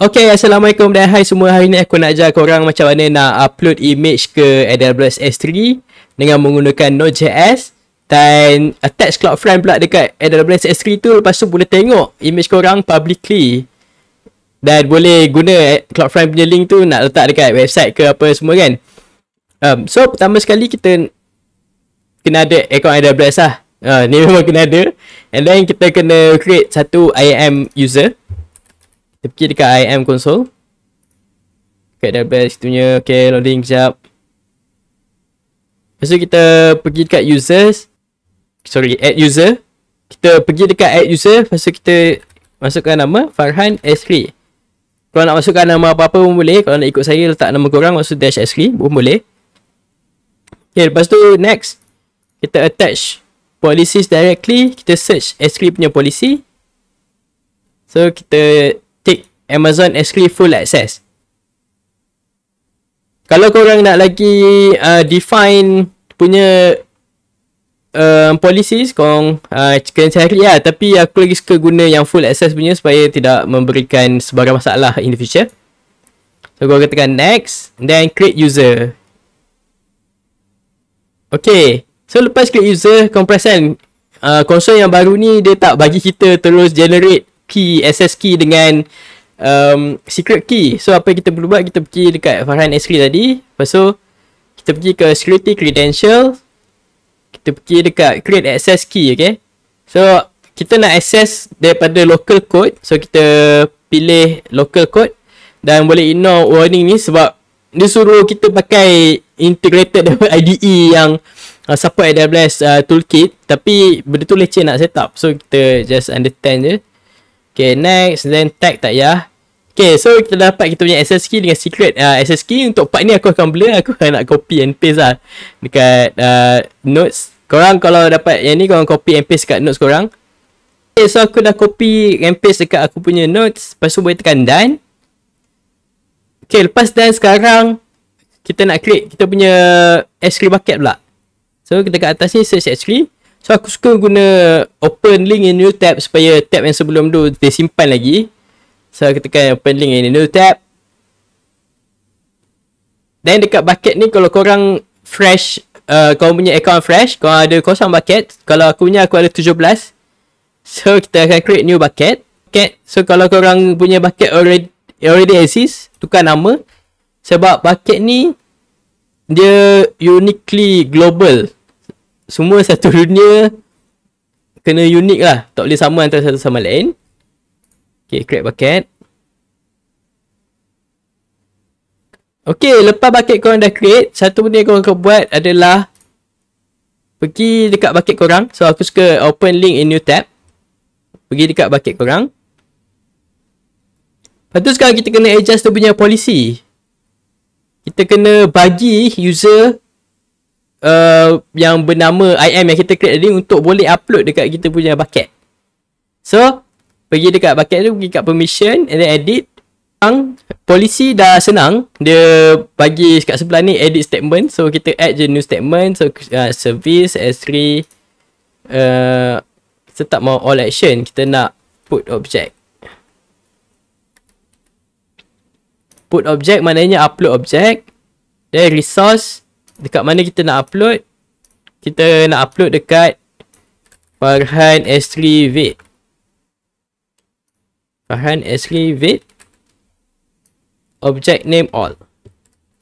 Okay, Assalamualaikum dan hai semua. Hari ni aku nak ajar korang macam mana nak upload image ke AWS S3 dengan menggunakan Node.js dan attach cloud frame pula dekat AWS S3 tu lepas tu boleh tengok image korang publicly dan boleh guna cloud frame punya link tu nak letak dekat website ke apa semua kan. Um, so, pertama sekali kita kena ada account AWS lah. Uh, ni memang kena ada. And then kita kena create satu IAM user. Kita pergi dekat IM console. Dekat database situ punya. Okay, loading kejap. Lepas tu kita pergi dekat users. Sorry, add user. Kita pergi dekat add user. Lepas tu kita masukkan nama Farhan S3. Kalau nak masukkan nama apa-apa pun boleh. Kalau nak ikut saya letak nama korang maksud dash S3 pun boleh. Okay, lepas tu next. Kita attach policies directly. Kita search S3 punya policy. So, kita Amazon exclusive full access. Kalau korang nak lagi uh, define punya uh, policies, korang uh, kena cari lah. Tapi aku lagi suka guna yang full access punya supaya tidak memberikan sebarang masalah in the future. So, korang tekan next. Then, create user. Okay. So, lepas create user, korang perasan uh, console yang baru ni dia tak bagi kita terus generate key, access key dengan um, secret key. So apa yang kita perlu buat kita pergi dekat Farhan Esri tadi. Lepas tu kita pergi ke security credential. Kita pergi dekat create access key okay. So kita nak access daripada local code. So kita pilih local code. Dan boleh ignore warning ni sebab dia suruh kita pakai integrated IDE yang uh, support AWS uh, toolkit. Tapi betul betul leceh nak set up. So kita just understand je. Okay next then tag tak ya Okay, so kita dapat kita punya access key dengan secret uh, ah, access key untuk part ni aku akan blur aku akan nak copy and paste lah dekat uh, notes korang kalau dapat yang ni korang copy and paste dekat notes korang Okay, so aku dah copy and paste dekat aku punya notes lepas tu boleh tekan done Okay, lepas done sekarang kita nak create kita punya S3 bucket pula so kita kat atas ni search S3 so aku suka guna open link in new tab supaya tab yang sebelum tu dia simpan lagi So aku tekan open link ini new tab. Then dekat bucket ni kalau korang fresh uh, kau punya account fresh, kau ada kosong bucket. Kalau aku punya aku ada 17. So kita akan create new bucket. Okay. So kalau korang punya bucket already already exist, tukar nama. Sebab bucket ni dia uniquely global. Semua satu dunia kena unik lah. Tak boleh sama antara satu sama lain. Okay, create bucket. Okay, lepas bucket korang dah create, satu benda yang korang akan buat adalah pergi dekat bucket korang. So, aku suka open link in new tab. Pergi dekat bucket korang. Lepas tu sekarang kita kena adjust tu punya policy. Kita kena bagi user uh, yang bernama IM yang kita create tadi untuk boleh upload dekat kita punya bucket. So, pergi dekat bucket tu pergi kat permission and then edit ang polisi dah senang dia bagi kat sebelah ni edit statement so kita add je new statement so uh, service S3 uh, kita tak mau all action kita nak put object put object maknanya upload object then resource dekat mana kita nak upload kita nak upload dekat Farhan S3 Vid Bahan escalate Object name all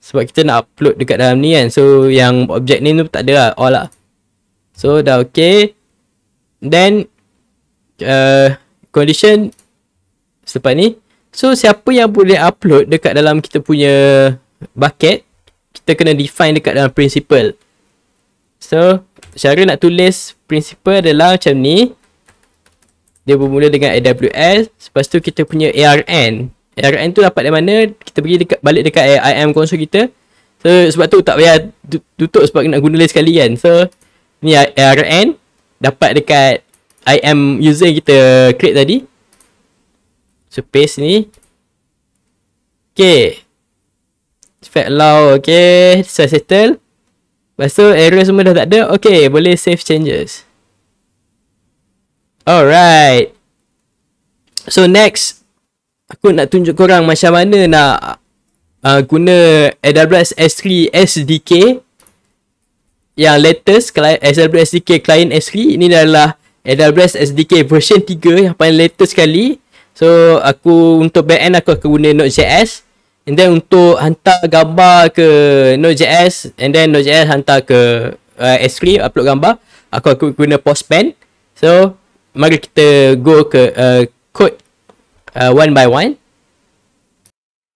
Sebab kita nak upload dekat dalam ni kan So yang object name tu tak ada lah all lah So dah okay Then uh, Condition Selepas ni So siapa yang boleh upload dekat dalam kita punya Bucket Kita kena define dekat dalam principle So Cara nak tulis principle adalah macam ni dia bermula dengan AWS lepas tu kita punya ARN ARN tu dapat dari mana kita pergi dekat balik dekat IAM console kita so sebab tu tak payah tutup sebab nak guna lain sekali kan so ni ARN dapat dekat IAM user kita create tadi so paste ni okay fat allow okay so settle lepas tu error semua dah tak ada okay boleh save changes Alright. So next, aku nak tunjuk korang macam mana nak uh, guna AWS S3 SDK yang latest AWS SDK client S3 ini adalah AWS SDK version 3 yang paling latest sekali so aku untuk backend aku akan guna Node.js and then untuk hantar gambar ke Node.js and then Node.js hantar ke uh, S3 upload gambar aku akan guna Postman so mari kita go ke uh, code uh, one by one.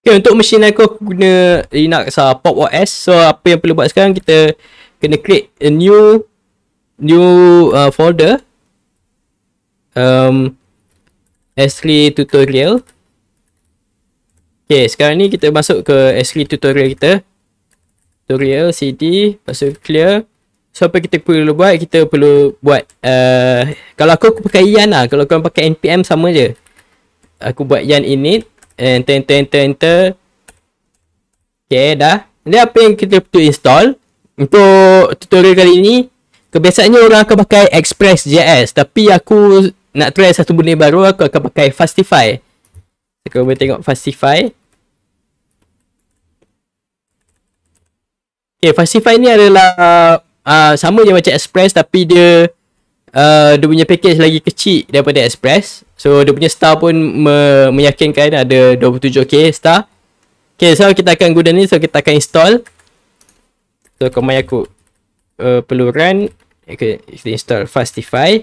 Okay, untuk machine aku, aku guna Linux uh, Pop OS. So, apa yang perlu buat sekarang, kita kena create a new new uh, folder. Um, S3 tutorial. Okay, sekarang ni kita masuk ke S3 tutorial kita. Tutorial, CD, masuk clear. So apa kita perlu buat? Kita perlu buat uh, Kalau aku, aku pakai Yan lah Kalau korang pakai NPM sama je Aku buat Yan init Enter enter enter enter Okay dah Jadi apa yang kita perlu install Untuk tutorial kali ini Kebiasaannya orang akan pakai Express.js Tapi aku nak try satu benda baru Aku akan pakai Fastify Aku boleh tengok Fastify Okay Fastify ni adalah uh, uh, sama je macam express tapi dia uh, dia punya package lagi kecil daripada express so dia punya star pun me- meyakinkan ada 27k star Okay, so kita akan guna ni so kita akan install so command aku uh, ah, perlu run okay, install fastify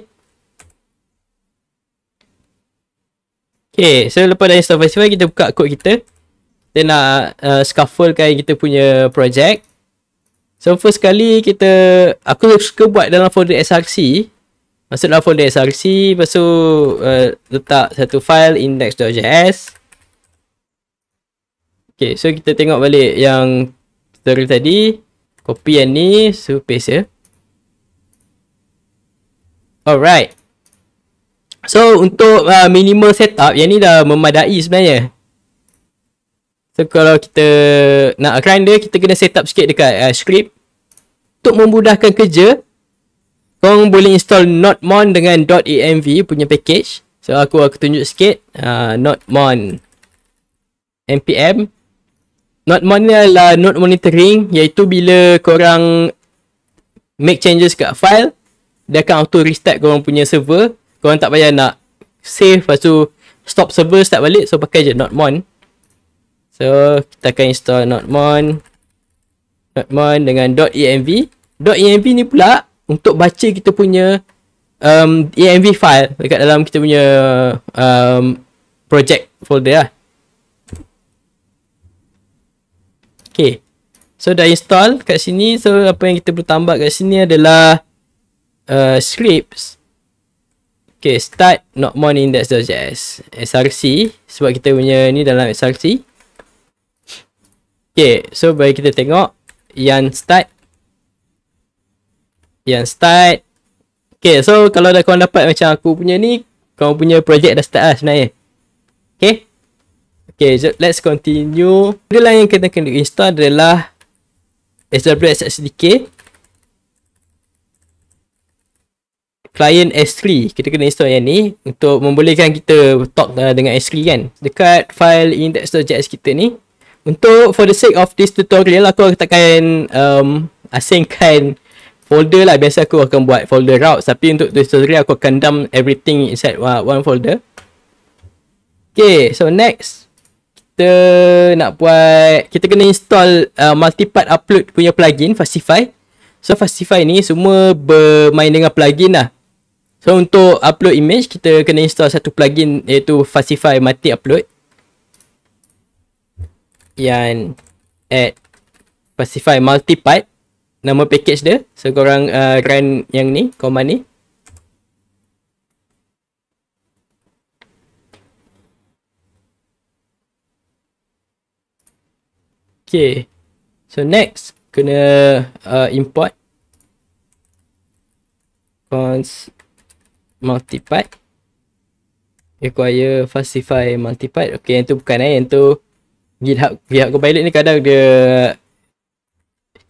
Okay, so lepas dah install Fastify, kita buka kod kita. Kita nak uh, scaffold kan kita punya project. So first sekali kita aku suka buat dalam folder SRC. Masuk dalam folder SRC, lepas tu uh, letak satu file index.js. Okay, so kita tengok balik yang tutorial tadi. Copy yang ni, so paste ya. Alright. So untuk uh, minimal setup, yang ni dah memadai sebenarnya. So kalau kita nak grinder kita kena set up sikit dekat uh, script untuk memudahkan kerja kau boleh install notmon dengan .env punya package so aku aku tunjuk sikit uh, notmon npm notmon ni adalah Node monitoring iaitu bila kau orang make changes kat file dia akan auto restart kau orang punya server Kau orang tak payah nak save lepas tu stop server start balik so pakai je notmon So kita akan install notmon notmon dengan .env .env ni pula untuk baca kita punya um, .env file dekat dalam kita punya um, project folder lah Okay So dah install kat sini So apa yang kita perlu tambah kat sini adalah uh, scripts Okay, start notmon index.js SRC Sebab kita punya ni dalam SRC Okay, so bagi kita tengok yang start yang start Okay, so kalau dah korang dapat macam aku punya ni Korang punya projek dah start lah sebenarnya Okay Okay, so let's continue Benda lain yang kita kena install adalah AWS SDK Client S3 Kita kena install yang ni Untuk membolehkan kita talk uh, dengan S3 kan Dekat file index.js kita ni untuk for the sake of this tutorial aku akan takkan um, asingkan folder lah biasa aku akan buat folder routes tapi untuk tutorial aku akan dump everything inside one folder Okay, so next kita nak buat kita kena install uh, multipart upload punya plugin Fastify so Fastify ni semua bermain dengan plugin lah so untuk upload image kita kena install satu plugin iaitu Fastify multi upload yang add specify multipart nama package dia so korang uh, run yang ni command ni Okay, so next kena uh, import const multipart require falsify multipart okay yang tu bukan eh yang tu GitHub GitHub Copilot ni kadang dia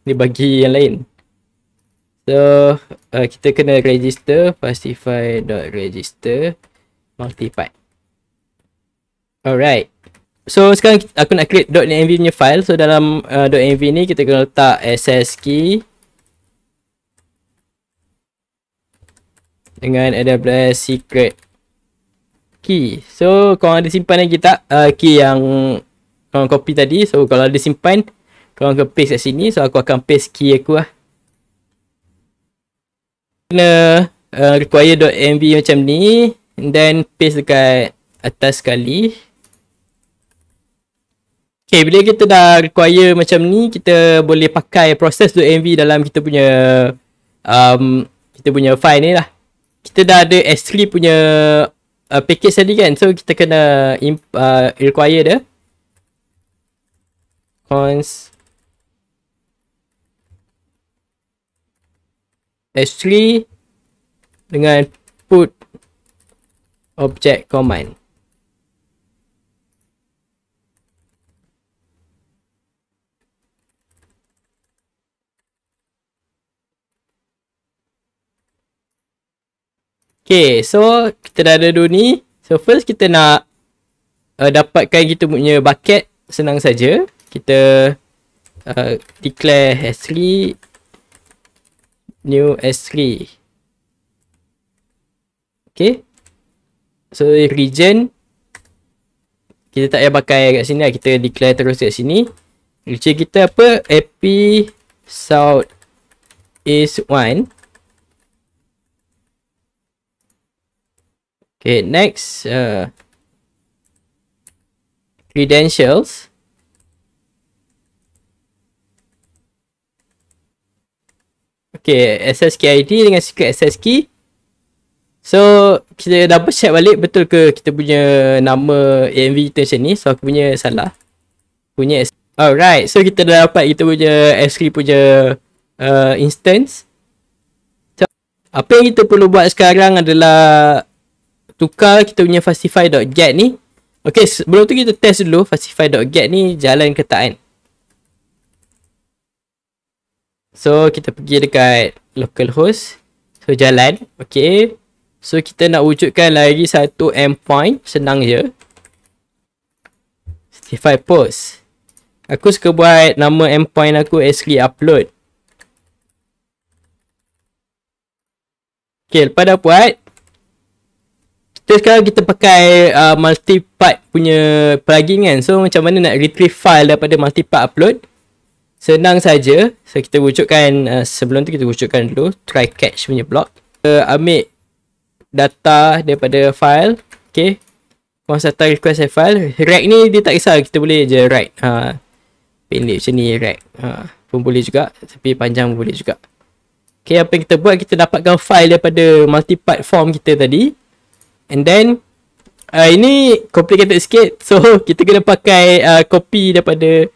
dia bagi yang lain. So uh, kita kena register pastify.register multipart. Alright. So sekarang aku nak create .env punya file. So dalam uh, .env ni kita kena letak SS key dengan AWS secret key. So kau ada simpan lagi tak uh, key yang kawan copy tadi so kalau ada simpan kawan ke paste kat sini so aku akan paste key aku lah kena uh, require.mv macam ni and then paste dekat atas sekali Okay, bila kita dah require macam ni kita boleh pakai proses .mv dalam kita punya um, kita punya file ni lah kita dah ada S3 punya uh, package tadi kan so kita kena imp, uh, require dia points. S3 dengan put object command. Okay, so kita dah ada dua ni. So first kita nak uh, dapatkan kita punya bucket senang saja kita uh, declare S3 new S3 ok so region kita tak payah pakai kat sini lah kita declare terus kat sini region kita apa AP South is 1 Okay, next uh, credentials Okay, access key ID dengan secret access key. So, kita double check balik betul ke kita punya nama AMV kita macam ni. So, aku punya salah. Punya Alright, so kita dah dapat kita punya S3 punya uh, instance. So, apa yang kita perlu buat sekarang adalah tukar kita punya fastify.get ni. Okay, sebelum tu kita test dulu fastify.get ni jalan ke tak kan. So kita pergi dekat localhost So jalan Okay So kita nak wujudkan lagi satu endpoint Senang je Stify post Aku suka buat nama endpoint aku actually upload Okay lepas dah buat Kita sekarang kita pakai uh, multi-part punya plugin kan So macam mana nak retrieve file daripada multi-part upload Senang saja. So kita wujudkan uh, sebelum tu kita wujudkan dulu try catch punya block. Kita uh, ambil data daripada file. Okay. Kau serta request file. Rack ni dia tak kisah. Kita boleh je write. Ha. Pilih macam ni rack. Ha. Pun boleh juga. Tapi panjang boleh juga. Okay. Apa yang kita buat. Kita dapatkan file daripada multi form kita tadi. And then. Uh, ini complicated sikit. So kita kena pakai uh, copy daripada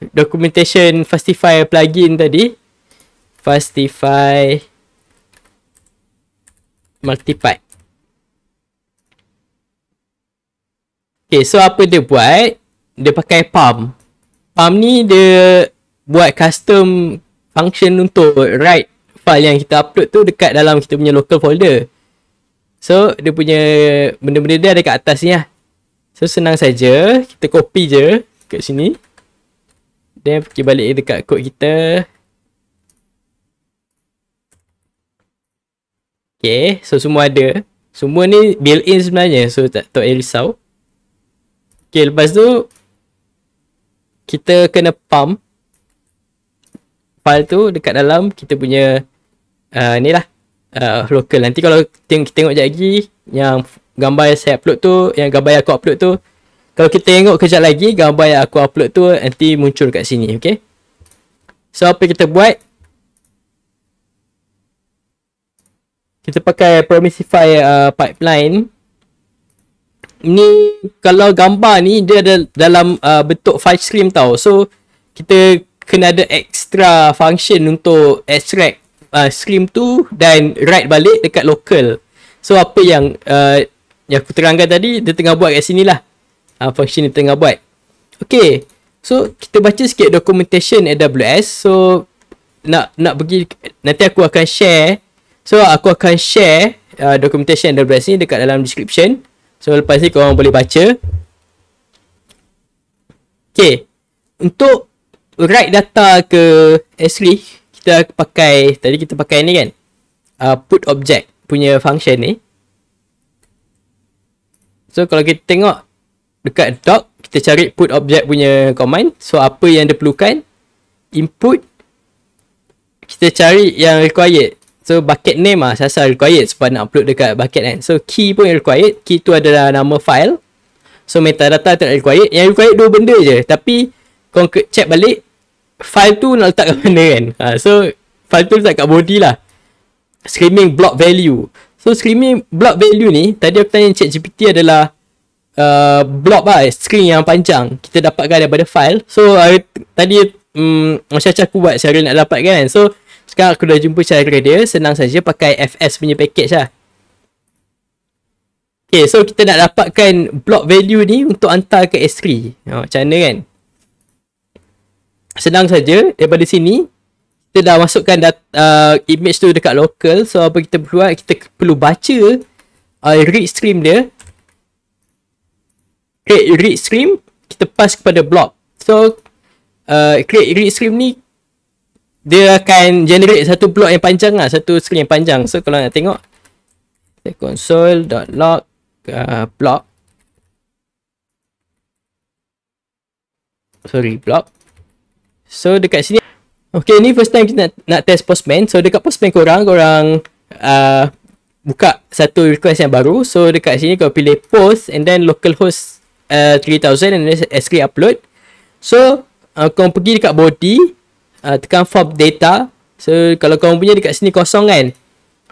documentation Fastify plugin tadi Fastify Multipart Okay so apa dia buat Dia pakai pump Pump ni dia buat custom function untuk write file yang kita upload tu dekat dalam kita punya local folder So dia punya benda-benda dia ada kat atas ni lah So senang saja kita copy je kat sini Then pergi balik dekat kod kita. Okay, so semua ada. Semua ni built-in sebenarnya. So tak tak risau. Okay, lepas tu kita kena pump file tu dekat dalam kita punya uh, ni lah uh, local. Nanti kalau kita teng- tengok sekejap lagi yang gambar yang saya upload tu, yang gambar yang aku upload tu kalau kita tengok kejap lagi gambar yang aku upload tu nanti muncul kat sini okey so apa kita buat kita pakai permissify uh, pipeline ni kalau gambar ni dia ada dalam uh, bentuk file stream tau so kita kena ada extra function untuk extract uh, stream tu dan write balik dekat local so apa yang uh, yang aku terangkan tadi dia tengah buat kat sini lah uh, function ni tengah buat. Okay, so kita baca sikit documentation AWS. So, nak nak pergi, nanti aku akan share. So, aku akan share uh, documentation AWS ni dekat dalam description. So, lepas ni korang boleh baca. Okay, untuk write data ke S3, kita pakai, tadi kita pakai ni kan. Uh, put object punya function ni. So kalau kita tengok dekat doc kita cari put object punya command so apa yang dia perlukan input kita cari yang required so bucket name lah saya required sebab nak upload dekat bucket kan so key pun yang required key tu adalah nama file so metadata tak required yang required dua benda je tapi kau check balik file tu nak letak kat mana kan ha, so file tu letak kat body lah screaming block value so screaming block value ni tadi aku tanya chat GPT adalah uh, blob lah eh, screen yang panjang kita dapatkan daripada file so hari, tadi um, macam macam aku buat cara nak dapatkan kan so sekarang aku dah jumpa cara dia senang saja pakai fs punya package lah Okay, so kita nak dapatkan block value ni untuk hantar ke S3. Oh, macam mana kan? Senang saja daripada sini. Kita dah masukkan data, uh, image tu dekat local. So, apa kita buat? Kita perlu baca uh, read stream dia create read stream kita pass kepada blob so uh, create read stream ni dia akan generate satu blok yang panjang lah satu screen yang panjang so kalau nak tengok console.log uh, blob sorry blob so dekat sini Okay, ni first time kita nak, nak test postman. So, dekat postman korang, korang uh, buka satu request yang baru. So, dekat sini kau pilih post and then localhost uh, 3000 and then s upload. So, uh, kau pergi dekat body, uh, tekan form data. So, kalau kau punya dekat sini kosong kan,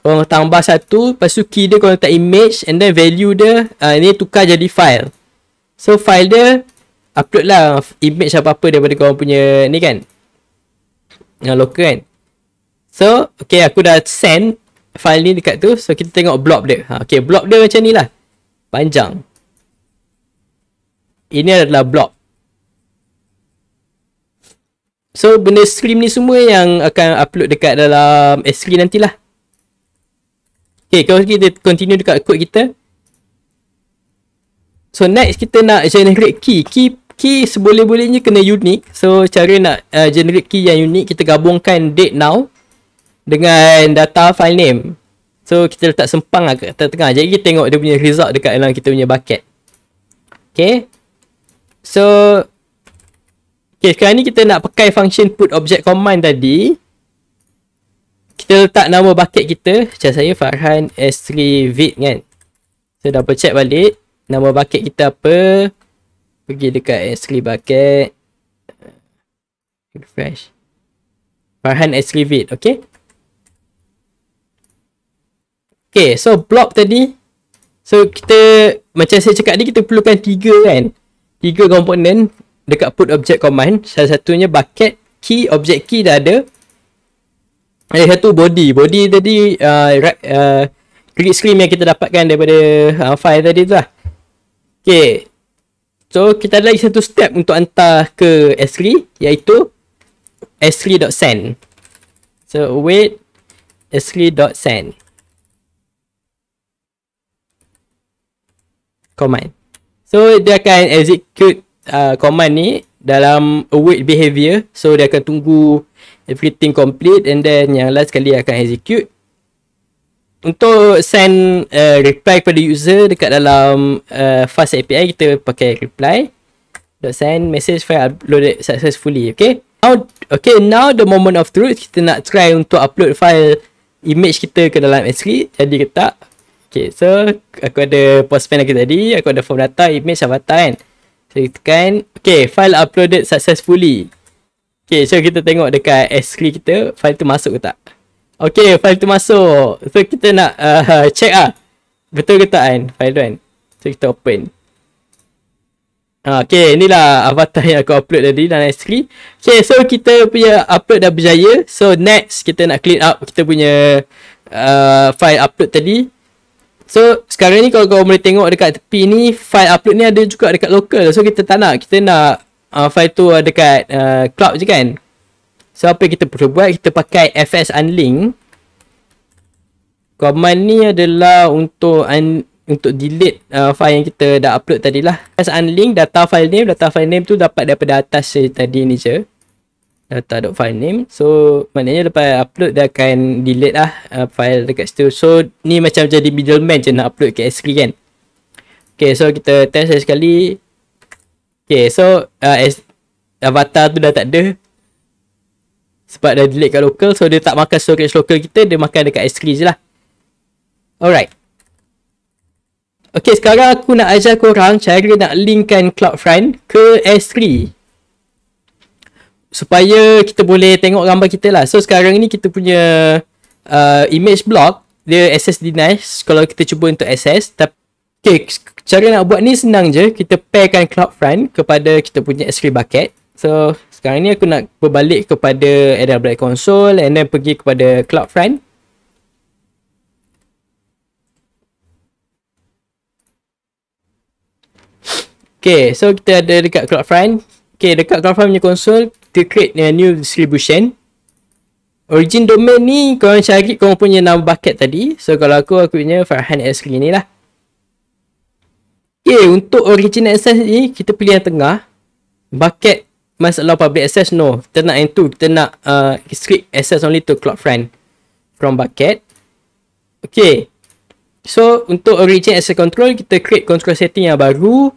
kau tambah satu, lepas tu key dia kau letak image and then value dia uh, ni tukar jadi file. So, file dia upload lah image apa-apa daripada kau punya ni kan. Yang local kan. So, okay aku dah send file ni dekat tu. So, kita tengok blob dia. Ha, okay, blob dia macam ni lah. Panjang. Ini adalah blob. So benda scream ni semua yang akan upload dekat dalam eh, S3 nantilah. Okay, kalau kita continue dekat code kita. So next kita nak generate key. Key key seboleh-bolehnya kena unique. So cara nak uh, generate key yang unique kita gabungkan date now dengan data file name. So kita letak sempang lah kat tengah. Jadi kita tengok dia punya result dekat dalam kita punya bucket. Okay. So Okay sekarang ni kita nak pakai function put object command tadi Kita letak nama bucket kita Macam saya Farhan S3 Vid kan So double check balik Nama bucket kita apa Pergi dekat S3 bucket Refresh Farhan S3 Vid okay Okay so block tadi So kita macam saya cakap ni kita perlukan tiga kan tiga komponen dekat put object command salah satunya bucket key object key dah ada ada satu body body tadi uh, uh, create screen yang kita dapatkan daripada uh, file tadi tu lah okay so kita ada lagi satu step untuk hantar ke S3 iaitu S3.send so wait S3.send command So dia akan execute uh, command ni dalam await behavior. So dia akan tunggu everything complete and then yang last sekali akan execute. Untuk send uh, reply kepada user dekat dalam uh, fast API kita pakai reply. Dot send message file uploaded successfully. Okay. Now, okay now the moment of truth kita nak try untuk upload file image kita ke dalam S3 jadi kita Okay, so aku ada post postman lagi tadi, aku ada form data, image, avatar kan. So, kita tekan, okay, file uploaded successfully. Okay, so kita tengok dekat S3 kita, file tu masuk ke tak? Okay, file tu masuk. So, kita nak uh, check ah Betul ke tak kan, file tu kan? So, kita open. Ha, ah, okay, inilah avatar yang aku upload tadi dalam S3. Okay, so kita punya upload dah berjaya. So, next kita nak clean up kita punya uh, file upload tadi. So sekarang ni kalau kau boleh tengok dekat tepi ni file upload ni ada juga dekat local. So kita tak nak kita nak uh, file tu uh, dekat uh, cloud je kan. So apa kita perlu buat kita pakai fs unlink. Command ni adalah untuk un- untuk delete uh, file yang kita dah upload tadi lah. Fs unlink data file name data file name tu dapat daripada atas eh, tadi ni je uh, file name so maknanya lepas upload dia akan delete lah uh, file dekat situ so ni macam jadi middleman je nak upload ke S3 kan Okay so kita test sekali sekali Okay so uh, S- avatar tu dah tak ada sebab dah delete kat local so dia tak makan storage local kita dia makan dekat S3 je lah alright Okay, sekarang aku nak ajar korang cara nak linkkan CloudFront ke S3 supaya kita boleh tengok gambar kita lah. So sekarang ni kita punya uh, image block dia SSD nice kalau kita cuba untuk access, tapi Okay, cara nak buat ni senang je. Kita pairkan CloudFront kepada kita punya S3 bucket. So, sekarang ni aku nak berbalik kepada AWS console and then pergi kepada Cloud CloudFront. Okay, so kita ada dekat CloudFront. Okay, dekat CloudFront punya console, to create a new distribution origin domain ni korang cari korang punya nama bucket tadi so kalau aku aku punya Farhan S3 ni lah Okay, eh, untuk origin access ni, kita pilih yang tengah. Bucket must allow public access, no. Kita nak yang tu. Kita nak uh, strict access only to cloud friend from bucket. Okay. So, untuk origin access control, kita create control setting yang baru.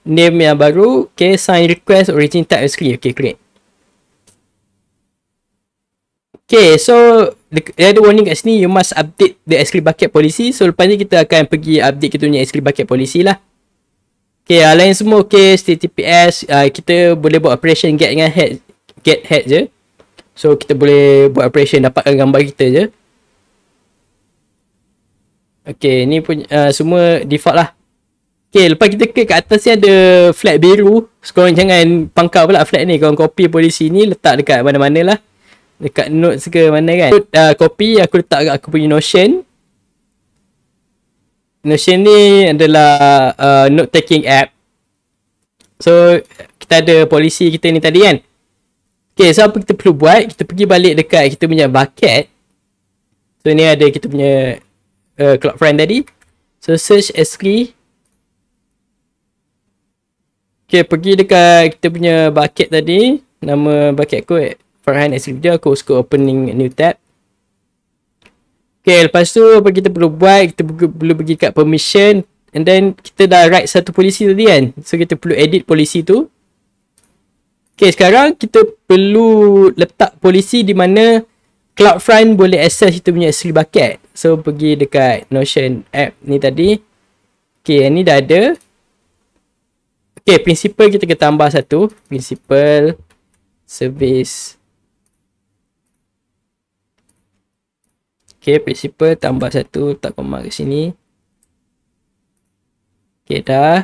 Name yang baru. Okay, sign request origin type S3. Okay, create. Okay, so dia ada warning kat sini, you must update the S3 bucket policy. So, lepas ni kita akan pergi update kita punya S3 bucket policy lah. Okay, uh, lain semua okay, HTTPS, uh, ah, kita boleh buat operation get dengan head, get head je. So, kita boleh buat operation dapatkan gambar kita je. Okay, ni pun uh, ah, semua default lah. Okay, lepas kita klik kat atas ni ada flag biru. So, korang jangan pangkal pula flag ni. Korang copy polisi ni, letak dekat mana-mana lah dekat notes ke mana kan aku uh, copy aku letak kat aku punya notion notion ni adalah uh, note taking app so kita ada polisi kita ni tadi kan Okay, so apa kita perlu buat? Kita pergi balik dekat kita punya bucket. So, ni ada kita punya uh, clock friend tadi. So, search S3. Okay, pergi dekat kita punya bucket tadi. Nama bucket aku perangai next video aku suka opening new tab Okay, lepas tu apa kita perlu buat, kita perlu pergi kat permission And then, kita dah write satu polisi tadi kan So, kita perlu edit polisi tu Okay, sekarang kita perlu letak polisi di mana CloudFront boleh access kita punya S3 bucket So, pergi dekat Notion app ni tadi Okay, yang ni dah ada Okay, principal kita kena tambah satu Principal Service Okay, principal tambah satu tak koma ke sini. Okay, dah.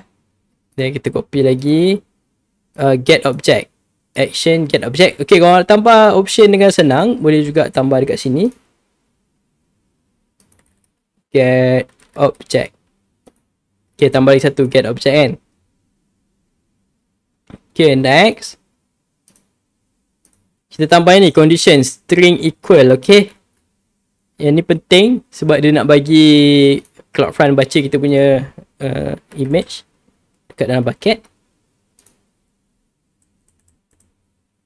Then kita copy lagi. Uh, get object. Action, get object. Okay, korang nak tambah option dengan senang. Boleh juga tambah dekat sini. Get object. Okay, tambah lagi satu get object kan. Okay, next. Kita tambah ni, condition string equal, okay? Yang ni penting sebab dia nak bagi CloudFront baca kita punya uh, image dekat dalam bucket.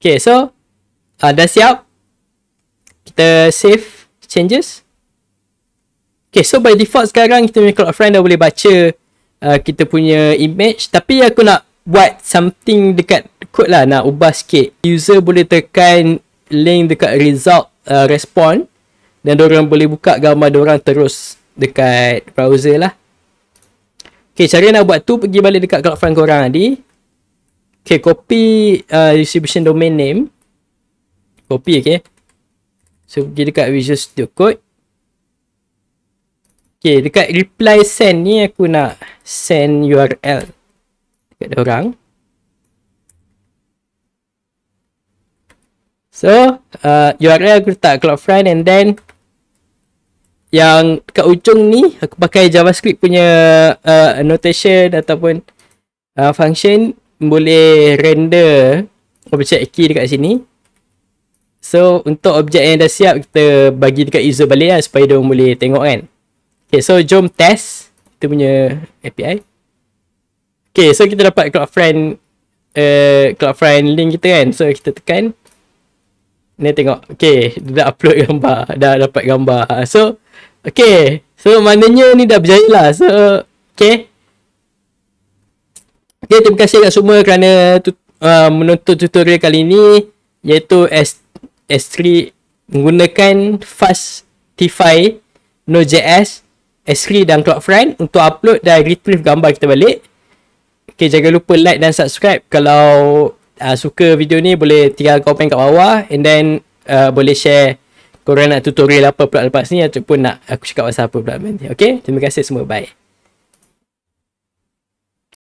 Okay, so uh, dah siap. Kita save changes. Okay, so by default sekarang kita punya CloudFront dah boleh baca uh, kita punya image. Tapi aku nak buat something dekat kod lah, nak ubah sikit. User boleh tekan link dekat result uh, respond. Dan orang boleh buka gambar orang terus dekat browser lah. Okay, cara nak buat tu pergi balik dekat CloudFront korang tadi. Okay, copy uh, distribution domain name. Copy, okay. So, pergi dekat Visual Studio Code. Okay, dekat reply send ni aku nak send URL dekat orang. So, uh, URL aku letak CloudFront and then yang kat ujung ni aku pakai javascript punya uh, annotation ataupun uh, function boleh render objek key dekat sini so untuk objek yang dah siap kita bagi dekat user balik lah supaya dia boleh tengok kan okay so jom test kita punya API okay so kita dapat cloud friend, uh, friend link kita kan so kita tekan ni tengok okay dia dah upload gambar dah dapat gambar so Okay. So, maknanya ni dah berjaya lah. So, okay. Okay, terima kasih kat semua kerana tu, uh, menonton tutorial kali ni. Iaitu S, S3 menggunakan Fastify, Node.js S3 dan CloudFront untuk upload dan retrieve gambar kita balik. Okay, jangan lupa like dan subscribe. Kalau uh, suka video ni, boleh tinggal komen kat bawah. And then, uh, boleh share korang nak tutorial apa pula lepas ni ataupun nak aku cakap pasal apa pula nanti. Okay? Terima kasih semua. Bye.